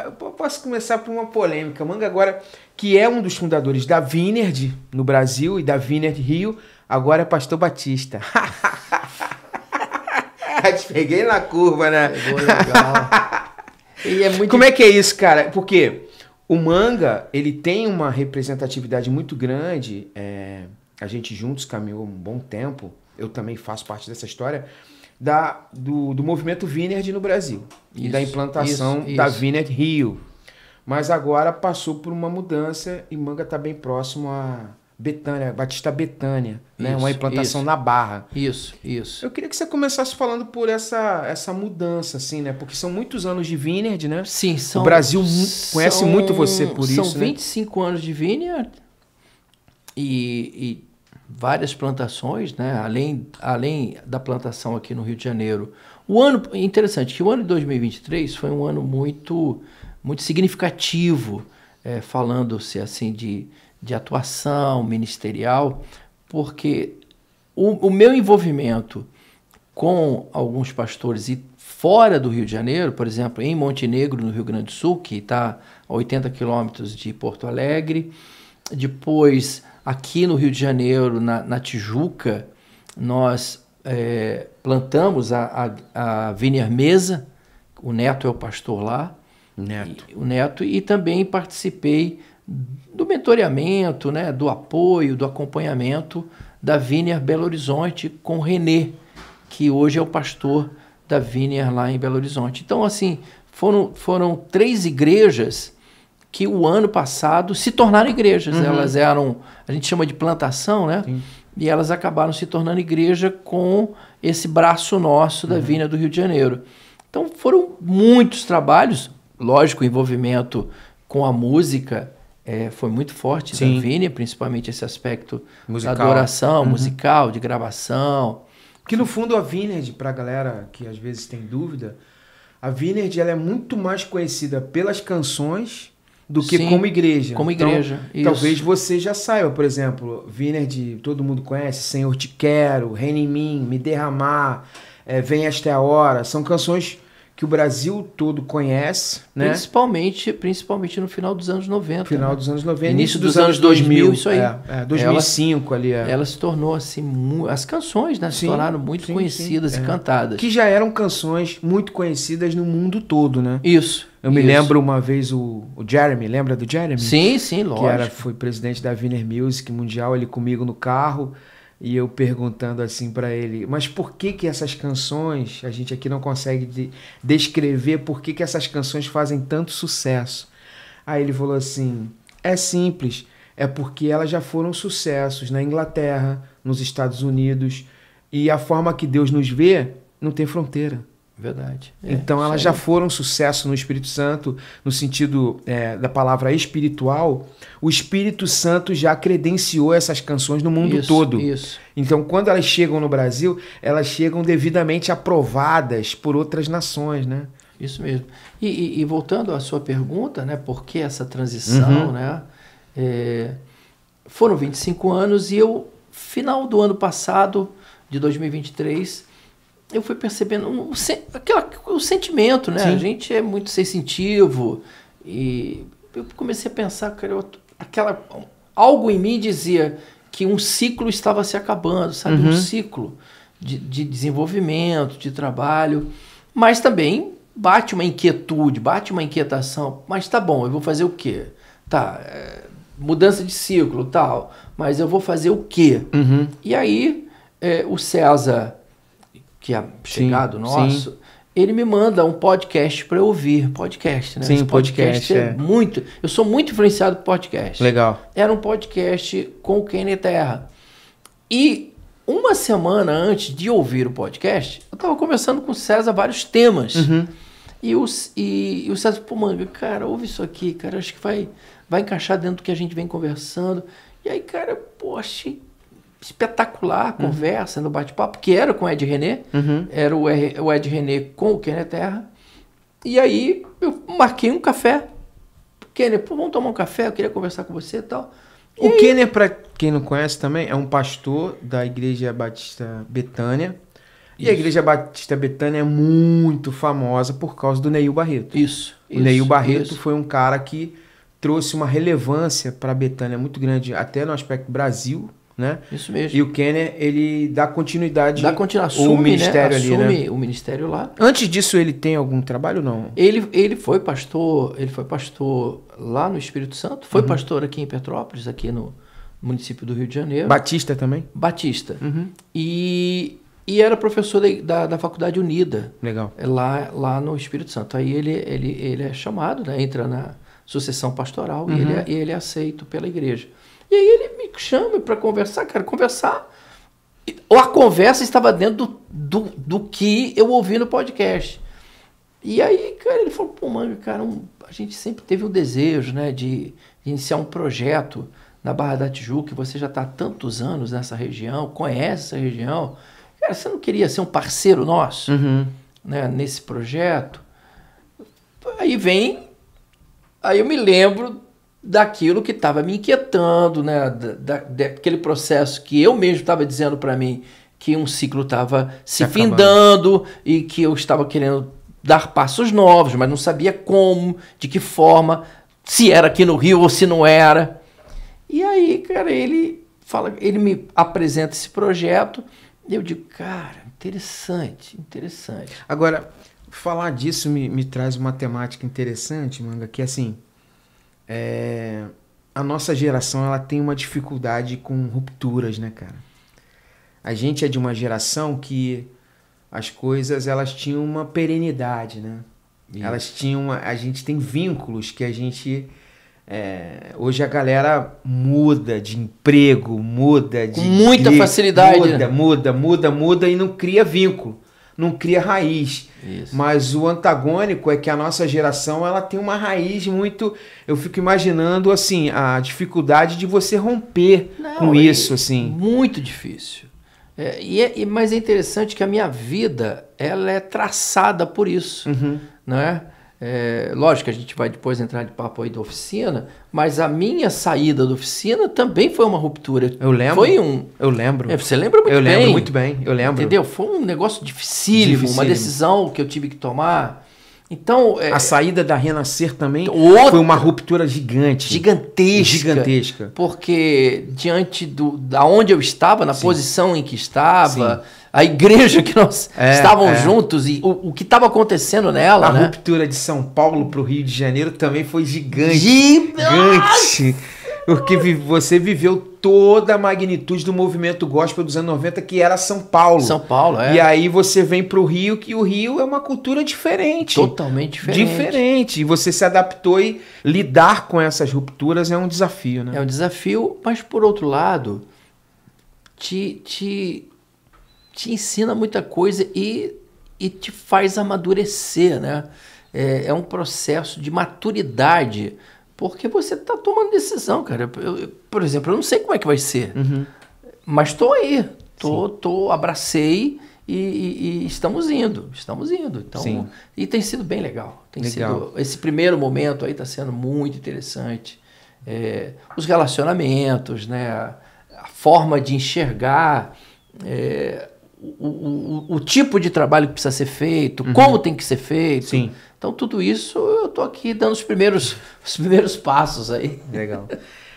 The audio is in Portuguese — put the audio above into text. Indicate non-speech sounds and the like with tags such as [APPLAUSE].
Ah, eu posso começar por uma polêmica. Manga agora, que é um dos fundadores da Vineyard no Brasil e da Vineyard Rio, agora é pastor Batista. [LAUGHS] Te peguei na curva, né? Pegou legal. [LAUGHS] e é muito... Como é que é isso, cara? Porque o Manga, ele tem uma representatividade muito grande. É... A gente juntos caminhou um bom tempo. Eu também faço parte dessa história da, do, do movimento Vineyard no Brasil isso, e da implantação isso, isso. da Vineyard Rio. Mas agora passou por uma mudança e Manga está bem próximo a Betânia, Batista Betânia, né? uma implantação na Barra. Isso, isso. Eu queria que você começasse falando por essa, essa mudança, assim, né? Porque são muitos anos de Vineyard, né? Sim, são. O Brasil são, conhece muito você por são isso. São 25 né? anos de Vineyard e, e várias plantações, né? além, além da plantação aqui no Rio de Janeiro. O ano interessante que o ano de 2023 foi um ano muito muito significativo, é, falando-se assim de, de atuação ministerial, porque o, o meu envolvimento com alguns pastores e fora do Rio de Janeiro, por exemplo, em Montenegro, no Rio Grande do Sul, que está a 80 quilômetros de Porto Alegre, depois Aqui no Rio de Janeiro, na, na Tijuca, nós é, plantamos a, a, a Mesa, o Neto é o pastor lá. Neto. E, o Neto, e também participei do mentoreamento, né, do apoio, do acompanhamento da Viner Belo Horizonte com o Renê, que hoje é o pastor da Viner lá em Belo Horizonte. Então, assim, foram, foram três igrejas que o ano passado se tornaram igrejas. Uhum. Elas eram, a gente chama de plantação, né? Sim. E elas acabaram se tornando igreja com esse braço nosso da uhum. do Rio de Janeiro. Então foram muitos trabalhos, lógico, o envolvimento com a música é, foi muito forte Sim. da Vini, principalmente esse aspecto musical. da adoração uhum. musical, de gravação. Que no fundo a Vineyard para a galera que às vezes tem dúvida, a Vineyard ela é muito mais conhecida pelas canções do que Sim, como igreja. Como então, igreja. Então, talvez você já saiba, por exemplo, Viner de todo mundo conhece, Senhor te quero, Reina em mim, me derramar, é, vem esta a hora. São canções que o Brasil todo conhece, né? Principalmente, principalmente no final dos anos 90. Final né? dos anos 90, início dos, dos anos 2000, 2000, isso aí. É, é 2005 ela, ali. É. Ela se tornou assim, as canções, né? Sim, se tornaram muito sim, conhecidas sim, e é. cantadas. Que já eram canções muito conhecidas no mundo todo, né? Isso. Eu me Isso. lembro uma vez o, o, Jeremy, lembra do Jeremy? Sim, sim, lógico. Que era, foi presidente da Wiener Music Mundial, ele comigo no carro e eu perguntando assim para ele, mas por que que essas canções, a gente aqui não consegue de, descrever por que que essas canções fazem tanto sucesso? Aí ele falou assim: "É simples, é porque elas já foram sucessos na Inglaterra, nos Estados Unidos, e a forma que Deus nos vê não tem fronteira." Verdade. É, então elas já foram um sucesso no Espírito Santo, no sentido é, da palavra espiritual. O Espírito Santo já credenciou essas canções no mundo isso, todo. Isso. Então, quando elas chegam no Brasil, elas chegam devidamente aprovadas por outras nações, né? Isso mesmo. E, e, e voltando à sua pergunta, né? Por que essa transição, uhum. né? É, foram 25 anos e eu, final do ano passado, de 2023, eu fui percebendo um, o, o sentimento, né? Sim. A gente é muito sensitivo e eu comecei a pensar, cara, aquela algo em mim dizia que um ciclo estava se acabando, sabe? Uhum. Um ciclo de, de desenvolvimento, de trabalho, mas também bate uma inquietude, bate uma inquietação. Mas tá bom, eu vou fazer o quê? Tá, é, mudança de ciclo, tal. Mas eu vou fazer o quê? Uhum. E aí é, o César tinha chegado sim, nosso. Sim. Ele me manda um podcast para eu ouvir. Podcast, né? Sim, Esse podcast. podcast é, é muito. Eu sou muito influenciado por podcast. Legal. Era um podcast com o Kenny Terra. E uma semana antes de ouvir o podcast, eu tava conversando com o César vários temas. Uhum. E, o, e, e o César, pô, manga, cara, ouve isso aqui, cara, acho que vai, vai encaixar dentro do que a gente vem conversando. E aí, cara, pô, achei espetacular uhum. conversa uhum. no bate-papo, que era com o Ed René, uhum. era o, R, o Ed René com o Kenner Terra. E aí eu marquei um café. Kenner, pô, vamos tomar um café, eu queria conversar com você e tal. E o aí... Kenner, para quem não conhece também, é um pastor da Igreja Batista Betânia. E a Igreja Batista Betânia é muito famosa por causa do Neil Barreto. Isso. O isso, Neil Barreto isso. foi um cara que trouxe uma relevância para Betânia muito grande, até no aspecto Brasil, né? Isso mesmo. E o Kenner, ele dá continuidade. Dá o né? ministério né? Assume ali, né? o ministério lá. Antes disso, ele tem algum trabalho ou não? Ele, ele foi pastor, ele foi pastor lá no Espírito Santo, foi uhum. pastor aqui em Petrópolis, aqui no município do Rio de Janeiro. Batista também? Batista. Uhum. E, e era professor da, da, da, Faculdade Unida. Legal. É lá, lá no Espírito Santo. Aí ele, ele, ele é chamado, né? Entra na sucessão pastoral uhum. e, ele uhum. é, ele é aceito pela igreja. E aí ele me chama para conversar, cara, conversar. Ou a conversa estava dentro do, do, do, que eu ouvi no podcast. E aí, cara, ele falou, pô, manga, cara, um, a gente sempre teve um desejo, né, de, de iniciar um projeto na Barra da Tijuca, você já está há tantos anos nessa região, conhece essa região. Cara, você não queria ser um parceiro nosso uhum. né, nesse projeto? Aí vem, aí eu me lembro daquilo que estava me inquietando, né? Da, daquele processo que eu mesmo estava dizendo para mim que um ciclo estava se, findando e que eu estava querendo dar passos novos, mas não sabia como, de que forma, se era aqui no Rio ou se não era. E aí, cara, ele fala, ele me apresenta esse projeto e eu digo, cara, interessante, interessante. Agora, falar disso me, me traz uma temática interessante, manga, que é assim, é, a nossa geração ela tem uma dificuldade com rupturas, né, cara? A gente é de uma geração que as coisas elas tinham uma perenidade, né? Isso. Elas tinham, uma, a gente tem vínculos que a gente é, hoje a galera muda de emprego, muda de. Com muita facilidade. Muda, né? muda, muda, muda e não cria vínculo não cria raiz. Isso. Mas o antagônico é que a nossa geração ela tem uma raiz muito. Eu fico imaginando assim a dificuldade de você romper não, com é isso, assim. Muito difícil. É, e, é, mas é interessante que a minha vida ela é traçada por isso, uhum. não é? É, lógico que a gente vai depois entrar de papo aí da oficina, mas a minha saída da oficina também foi uma ruptura. Eu lembro. Foi um. Eu lembro. É, você lembra muito eu bem. Eu lembro muito bem, eu lembro. Entendeu? Foi um negócio dificílimo, dificílimo, uma decisão que eu tive que tomar então, é, a saída da Renascer também então, outra, foi uma ruptura gigante. Gigantesca. Gigantesca. Porque diante do, da onde eu estava, na Sim. posição em que estava, Sim. a igreja que nós [LAUGHS] é, estavam é. juntos e o, o que estava acontecendo nela. A né? ruptura de São Paulo para o Rio de Janeiro também foi gigante. Gigante. Porque você viveu toda a magnitude do movimento gospel dos anos 90, que era São Paulo. São Paulo, é. E aí você vem para o Rio, que o Rio é uma cultura diferente. Totalmente diferente. Diferente. E você se adaptou e lidar com essas rupturas é um desafio, né? É um desafio, mas por outro lado, te, te, te ensina muita coisa e, e te faz amadurecer, né? É, é um processo de maturidade porque você está tomando decisão, cara. Eu, eu, por exemplo, eu não sei como é que vai ser. Uhum. Mas estou aí. Tô, tô, abracei e, e, e, estamos indo. Estamos indo. Então, Sim. E tem sido bem legal. Tem legal. sido. Esse primeiro momento aí está sendo muito interessante. É, os relacionamentos, né? A, a forma de enxergar. É, o, o, o, tipo de trabalho que precisa ser feito, uhum. como tem que ser feito. Sim. Então, tudo isso eu estou aqui dando os primeiros, [LAUGHS] os primeiros passos aí. Legal. [LAUGHS]